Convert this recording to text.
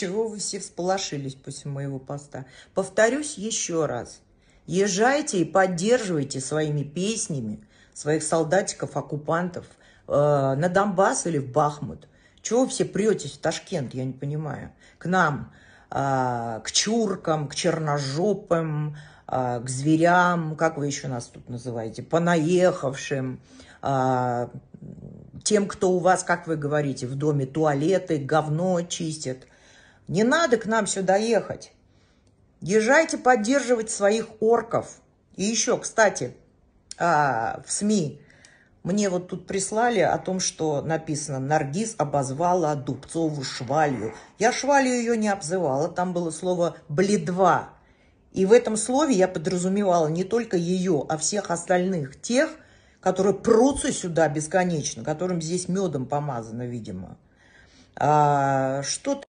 чего вы все всполошились после моего поста. Повторюсь еще раз. Езжайте и поддерживайте своими песнями своих солдатиков-оккупантов э, на Донбасс или в Бахмут. Чего вы все претесь в Ташкент, я не понимаю. К нам, э, к чуркам, к черножопым, э, к зверям, как вы еще нас тут называете, понаехавшим, э, тем, кто у вас, как вы говорите, в доме туалеты, говно чистит, не надо к нам сюда ехать. Езжайте поддерживать своих орков. И еще, кстати, а, в СМИ мне вот тут прислали о том, что написано «Наргиз обозвала Дубцову швалью». Я швалью ее не обзывала, там было слово «бледва». И в этом слове я подразумевала не только ее, а всех остальных тех, которые прутся сюда бесконечно, которым здесь медом помазано, видимо. А, что